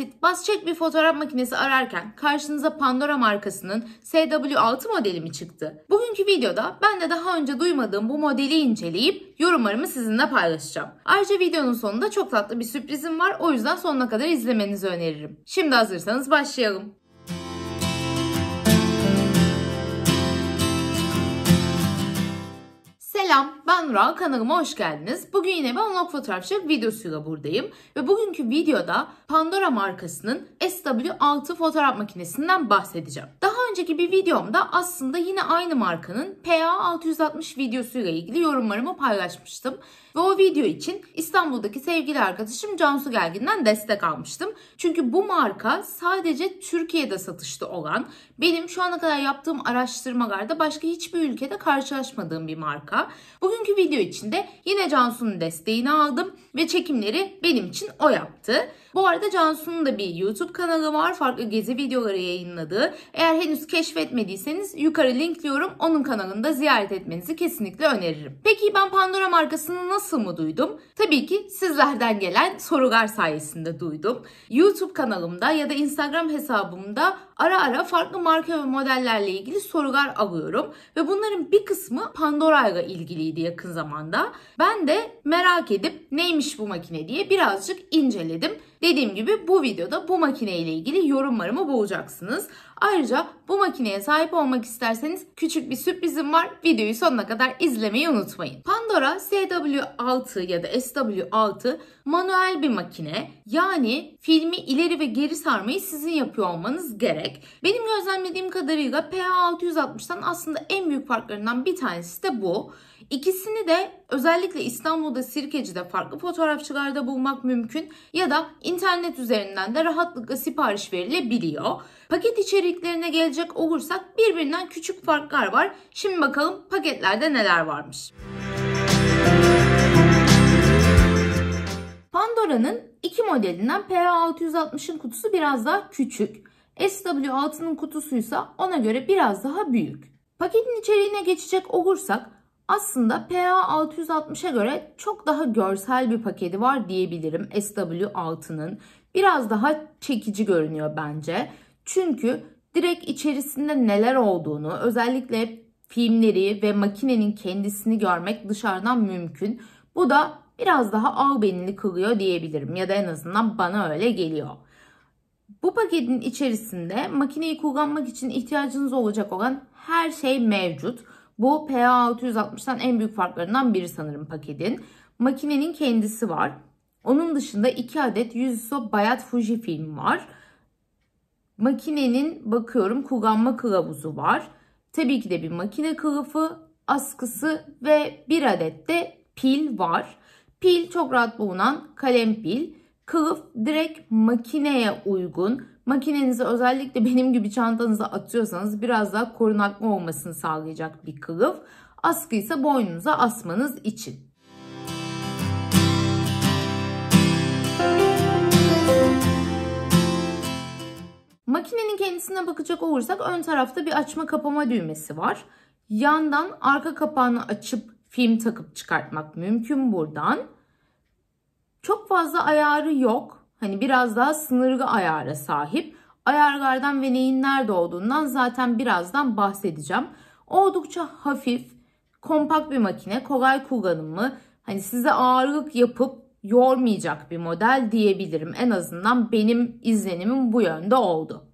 basit, basçek bir fotoğraf makinesi ararken karşınıza Pandora markasının SW6 modeli mi çıktı? Bugünkü videoda ben de daha önce duymadığım bu modeli inceleyip yorumlarımı sizinle paylaşacağım. Ayrıca videonun sonunda çok tatlı bir sürprizim var o yüzden sonuna kadar izlemenizi öneririm. Şimdi hazırsanız başlayalım. Selam, ben Ra, kanalıma hoş geldiniz. Bugün yine bir unlock fotoğrafçılık videosuyla buradayım. Ve bugünkü videoda Pandora markasının SW6 fotoğraf makinesinden bahsedeceğim. Daha önceki bir videomda aslında yine aynı markanın PA660 videosuyla ilgili yorumlarımı paylaşmıştım. Ve o video için İstanbul'daki sevgili arkadaşım Cansu Gelgin'den destek almıştım. Çünkü bu marka sadece Türkiye'de satışta olan, benim şu ana kadar yaptığım araştırmalarda başka hiçbir ülkede karşılaşmadığım bir marka. Bugünkü video içinde yine Cansu'nun desteğini aldım ve çekimleri benim için o yaptı. Bu arada Cansu'nun da bir YouTube kanalı var. Farklı gezi videoları yayınladığı. Eğer henüz keşfetmediyseniz yukarı linkliyorum. Onun kanalını da ziyaret etmenizi kesinlikle öneririm. Peki ben Pandora markasını nasıl mı duydum? Tabii ki sizlerden gelen sorular sayesinde duydum. YouTube kanalımda ya da Instagram hesabımda ara ara farklı marka ve modellerle ilgili sorular alıyorum ve bunların bir kısmı Pandora ile ilgiliydi yakın zamanda. Ben de merak edip neymiş bu makine diye birazcık inceledim. Dediğim gibi bu videoda bu makineyle ilgili yorumlarımı bulacaksınız. Ayrıca bu makineye sahip olmak isterseniz küçük bir sürprizim var. Videoyu sonuna kadar izlemeyi unutmayın. Pandora SW6 ya da SW6 manuel bir makine. Yani filmi ileri ve geri sarmayı sizin yapıyor olmanız gerek. Benim gözlemlediğim kadarıyla PA660'tan aslında en büyük farklarından bir tanesi de bu. İkisini de özellikle İstanbul'da Sirkeci'de farklı fotoğrafçılarda bulmak mümkün ya da internet üzerinden de rahatlıkla sipariş verilebiliyor. Paket içeriklerine gelecek olursak birbirinden küçük farklar var. Şimdi bakalım paketlerde neler varmış. Pandora'nın iki modelinden PA660'ın kutusu biraz daha küçük. SW6'nın kutusuysa ona göre biraz daha büyük. Paketin içeriğine geçecek olursak aslında PA 660'a göre çok daha görsel bir paketi var diyebilirim SW6'nın. Biraz daha çekici görünüyor bence. Çünkü direkt içerisinde neler olduğunu özellikle filmleri ve makinenin kendisini görmek dışarıdan mümkün. Bu da biraz daha av benini kılıyor diyebilirim ya da en azından bana öyle geliyor. Bu paketin içerisinde makineyi kullanmak için ihtiyacınız olacak olan her şey mevcut. Bu PA 660dan en büyük farklarından biri sanırım paketin. Makinenin kendisi var. Onun dışında 2 adet 100 ISO Bayat Fuji film var. Makinenin bakıyorum kullanma kılavuzu var. Tabii ki de bir makine kılıfı, askısı ve bir adet de pil var. Pil çok rahat bulunan kalem pil. Kılıf direkt makineye uygun Makinenizi özellikle benim gibi çantanıza atıyorsanız biraz daha korunaklı olmasını sağlayacak bir kılıf. Askıysa boynunuza asmanız için. Makinenin kendisine bakacak olursak ön tarafta bir açma kapama düğmesi var. Yandan arka kapağını açıp film takıp çıkartmak mümkün buradan. Çok fazla ayarı yok. Hani biraz daha sınırlı ayara sahip. Ayarlardan ve neyin nerede olduğundan zaten birazdan bahsedeceğim. Oldukça hafif, kompakt bir makine, kolay kullanımı, hani size ağırlık yapıp yormayacak bir model diyebilirim. En azından benim izlenimim bu yönde oldu.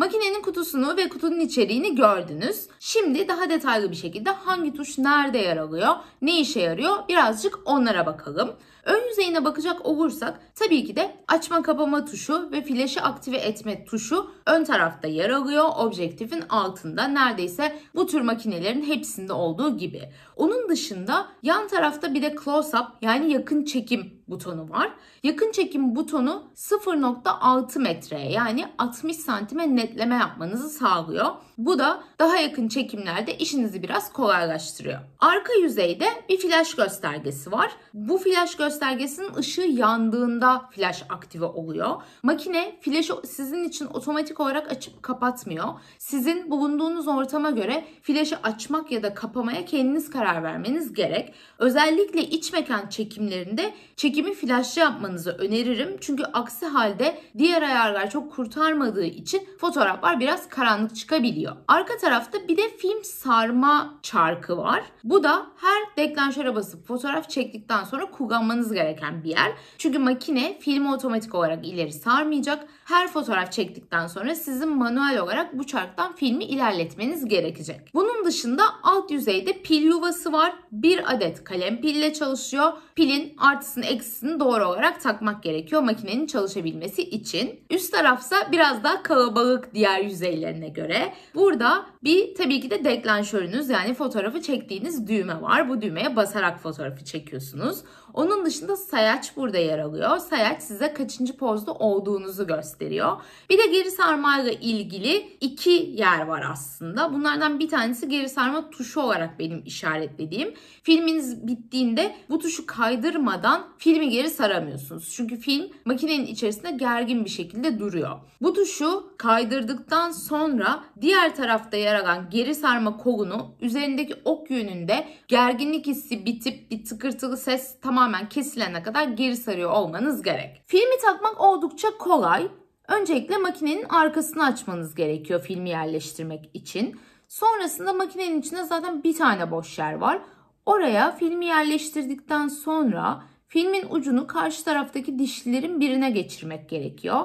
Makinenin kutusunu ve kutunun içeriğini gördünüz. Şimdi daha detaylı bir şekilde hangi tuş nerede yer alıyor, ne işe yarıyor birazcık onlara bakalım. Ön yüzeyine bakacak olursak tabii ki de açma kapama tuşu ve flaşı aktive etme tuşu ön tarafta yer alıyor. Objektifin altında neredeyse bu tür makinelerin hepsinde olduğu gibi. Onun dışında yan tarafta bir de close up yani yakın çekim butonu var. Yakın çekim butonu 0.6 metreye yani 60 santime netleme yapmanızı sağlıyor. Bu da daha yakın çekimlerde işinizi biraz kolaylaştırıyor. Arka yüzeyde bir flash göstergesi var. Bu flash göstergesi göstergesinin ışığı yandığında flash aktive oluyor. Makine flashı sizin için otomatik olarak açıp kapatmıyor. Sizin bulunduğunuz ortama göre flashı açmak ya da kapamaya kendiniz karar vermeniz gerek. Özellikle iç mekan çekimlerinde çekimi flashlı yapmanızı öneririm. Çünkü aksi halde diğer ayarlar çok kurtarmadığı için fotoğraflar biraz karanlık çıkabiliyor. Arka tarafta bir de film sarma çarkı var. Bu da her deklanşöre basıp fotoğraf çektikten sonra kullanmanız yapmanız gereken bir yer. Çünkü makine filmi otomatik olarak ileri sarmayacak. Her fotoğraf çektikten sonra sizin manuel olarak bu çarktan filmi ilerletmeniz gerekecek. Bunun dışında alt yüzeyde pil yuvası var. Bir adet kalem pille çalışıyor. Pilin artısını eksisini doğru olarak takmak gerekiyor makinenin çalışabilmesi için. Üst tarafsa biraz daha kalabalık diğer yüzeylerine göre. Burada bir tabii ki de deklanşörünüz yani fotoğrafı çektiğiniz düğme var. Bu düğmeye basarak fotoğrafı çekiyorsunuz. Onun dışında sayaç burada yer alıyor. Sayaç size kaçıncı pozda olduğunuzu gösteriyor. Bir de geri sarmayla ilgili iki yer var aslında. Bunlardan bir tanesi geri sarma tuşu olarak benim işaretlediğim. Filminiz bittiğinde bu tuşu kaydırmadan filmi geri saramıyorsunuz. Çünkü film makinenin içerisinde gergin bir şekilde duruyor. Bu tuşu kaydırdıktan sonra diğer tarafta yer alan geri sarma kolunu üzerindeki ok yönünde gerginlik hissi bitip bir tıkırtılı ses tamam tamamen kesilene kadar geri sarıyor olmanız gerek. Filmi takmak oldukça kolay. Öncelikle makinenin arkasını açmanız gerekiyor filmi yerleştirmek için. Sonrasında makinenin içinde zaten bir tane boş yer var. Oraya filmi yerleştirdikten sonra filmin ucunu karşı taraftaki dişlilerin birine geçirmek gerekiyor.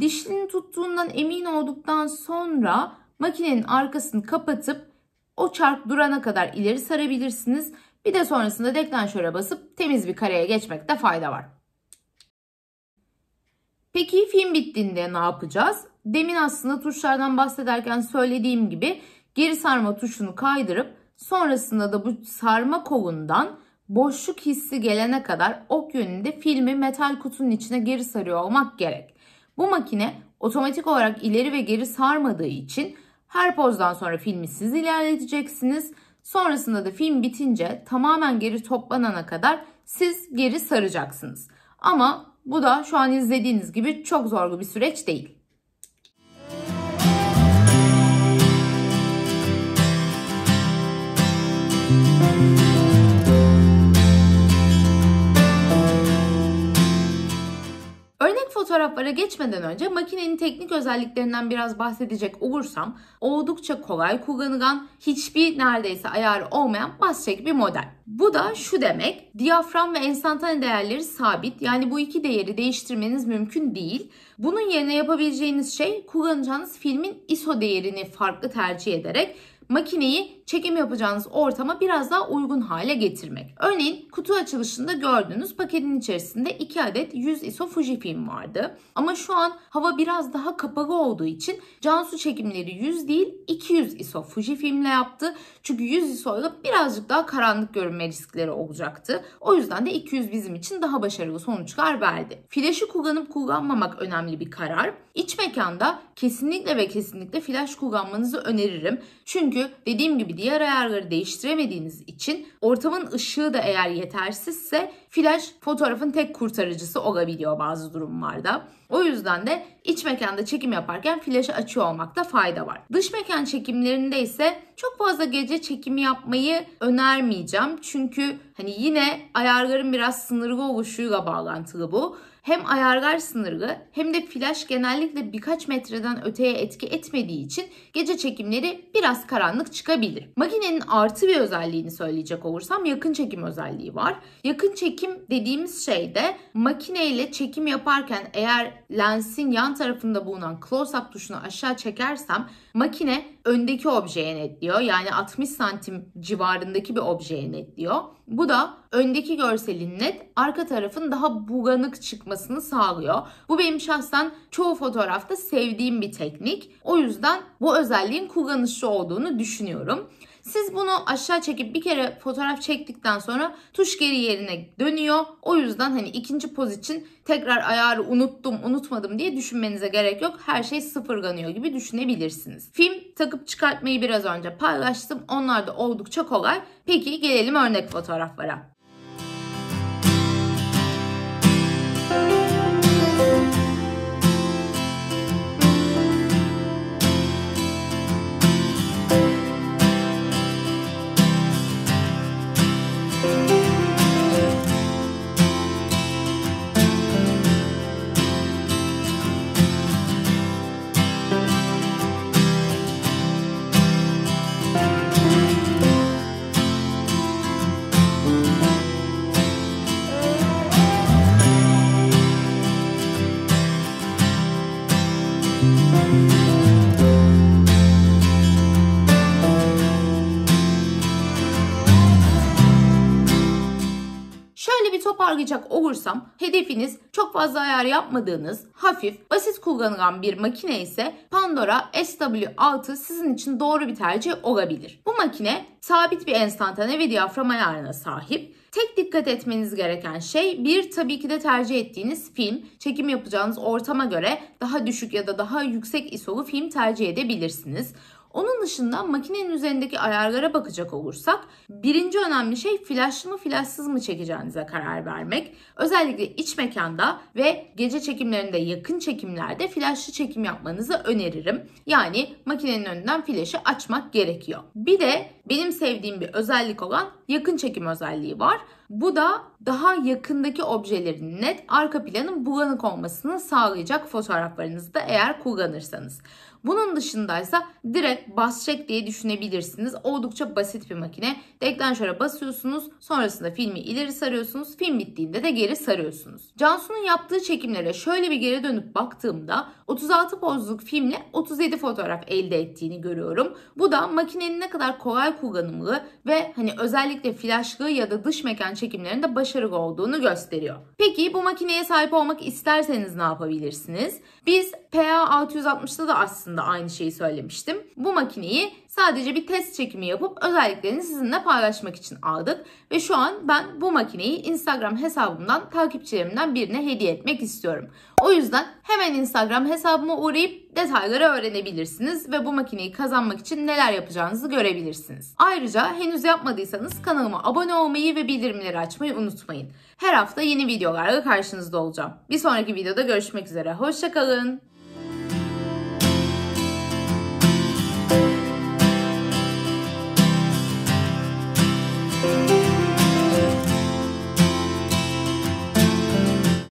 Dişlinin tuttuğundan emin olduktan sonra makinenin arkasını kapatıp o çark durana kadar ileri sarabilirsiniz bir de sonrasında deklanşöre basıp temiz bir kareye geçmekte fayda var. Peki film bittiğinde ne yapacağız? Demin aslında tuşlardan bahsederken söylediğim gibi geri sarma tuşunu kaydırıp sonrasında da bu sarma kolundan boşluk hissi gelene kadar ok yönünde filmi metal kutunun içine geri sarıyor olmak gerek. Bu makine otomatik olarak ileri ve geri sarmadığı için her pozdan sonra filmi siz ilerleteceksiniz Sonrasında da film bitince tamamen geri toplanana kadar siz geri saracaksınız. Ama bu da şu an izlediğiniz gibi çok zorlu bir süreç değil. Müzik fotoğraflara geçmeden önce makinenin teknik özelliklerinden biraz bahsedecek olursam oldukça kolay kullanılan, hiçbir neredeyse ayarı olmayan basçek bir model. Bu da şu demek, diyafram ve enstantane değerleri sabit yani bu iki değeri değiştirmeniz mümkün değil. Bunun yerine yapabileceğiniz şey kullanacağınız filmin ISO değerini farklı tercih ederek makineyi çekim yapacağınız ortama biraz daha uygun hale getirmek. Örneğin kutu açılışında gördüğünüz paketin içerisinde 2 adet 100 ISO Fujifilm vardı. Ama şu an hava biraz daha kapalı olduğu için Cansu çekimleri 100 değil 200 ISO Fujifilm'le yaptı. Çünkü 100 ISO ile birazcık daha karanlık görünme riskleri olacaktı. O yüzden de 200 bizim için daha başarılı sonuçlar verdi. Flaşı kullanıp kullanmamak önemli bir karar. İç mekanda kesinlikle ve kesinlikle flaş kullanmanızı öneririm. Çünkü çünkü dediğim gibi diğer ayarları değiştiremediğiniz için ortamın ışığı da eğer yetersizse flash fotoğrafın tek kurtarıcısı olabiliyor bazı durumlarda. O yüzden de iç mekanda çekim yaparken flashı açıyor olmakta fayda var. Dış mekan çekimlerinde ise çok fazla gece çekimi yapmayı önermeyeceğim. Çünkü hani yine ayarların biraz sınırlı oluşuyla bağlantılı bu hem ayargar sınırlı hem de flash genellikle birkaç metreden öteye etki etmediği için gece çekimleri biraz karanlık çıkabilir. Makinenin artı bir özelliğini söyleyecek olursam yakın çekim özelliği var. Yakın çekim dediğimiz şey de makineyle çekim yaparken eğer lensin yan tarafında bulunan close up tuşunu aşağı çekersem Makine öndeki objeye netliyor. Yani 60 santim civarındaki bir objeye netliyor. Bu da öndeki görselin net, arka tarafın daha buganık çıkmasını sağlıyor. Bu benim şahsen çoğu fotoğrafta sevdiğim bir teknik. O yüzden bu özelliğin kullanışlı olduğunu düşünüyorum. Siz bunu aşağı çekip bir kere fotoğraf çektikten sonra tuş geri yerine dönüyor. O yüzden hani ikinci poz için tekrar ayarı unuttum unutmadım diye düşünmenize gerek yok. Her şey sıfırlanıyor gibi düşünebilirsiniz yapabilirsiniz. Film takıp çıkartmayı biraz önce paylaştım. Onlar da oldukça kolay. Peki gelelim örnek fotoğraflara. anlatacak olursam hedefiniz çok fazla ayar yapmadığınız hafif basit kullanılan bir makine ise Pandora SW6 sizin için doğru bir tercih olabilir. Bu makine sabit bir enstantane ve diyafram ayarına sahip. Tek dikkat etmeniz gereken şey bir tabii ki de tercih ettiğiniz film, çekim yapacağınız ortama göre daha düşük ya da daha yüksek ISO'lu film tercih edebilirsiniz. Onun dışında makinenin üzerindeki ayarlara bakacak olursak birinci önemli şey flaşlı mı flaşsız mı çekeceğinize karar vermek. Özellikle iç mekanda ve gece çekimlerinde yakın çekimlerde flaşlı çekim yapmanızı öneririm. Yani makinenin önünden flaşı açmak gerekiyor. Bir de benim sevdiğim bir özellik olan yakın çekim özelliği var. Bu da daha yakındaki objelerin net arka planın bulanık olmasını sağlayacak fotoğraflarınızda eğer kullanırsanız. Bunun dışındaysa direkt basacak diye düşünebilirsiniz. Oldukça basit bir makine. Deklanşöre basıyorsunuz. Sonrasında filmi ileri sarıyorsunuz. Film bittiğinde de geri sarıyorsunuz. Cansu'nun yaptığı çekimlere şöyle bir geri dönüp baktığımda 36 pozluk filmle 37 fotoğraf elde ettiğini görüyorum. Bu da makinenin ne kadar kolay kullanımlı ve hani özellikle flashlı ya da dış mekan çekimlerinde başarılı olduğunu gösteriyor. Peki bu makineye sahip olmak isterseniz ne yapabilirsiniz? Biz PA660'da da aslında aynı şeyi söylemiştim. Bu makineyi Sadece bir test çekimi yapıp özelliklerini sizinle paylaşmak için aldık ve şu an ben bu makineyi Instagram hesabımdan takipçilerimden birine hediye etmek istiyorum. O yüzden hemen Instagram hesabıma uğrayıp detayları öğrenebilirsiniz ve bu makineyi kazanmak için neler yapacağınızı görebilirsiniz. Ayrıca henüz yapmadıysanız kanalıma abone olmayı ve bildirimleri açmayı unutmayın. Her hafta yeni videolarla karşınızda olacağım. Bir sonraki videoda görüşmek üzere. Hoşçakalın.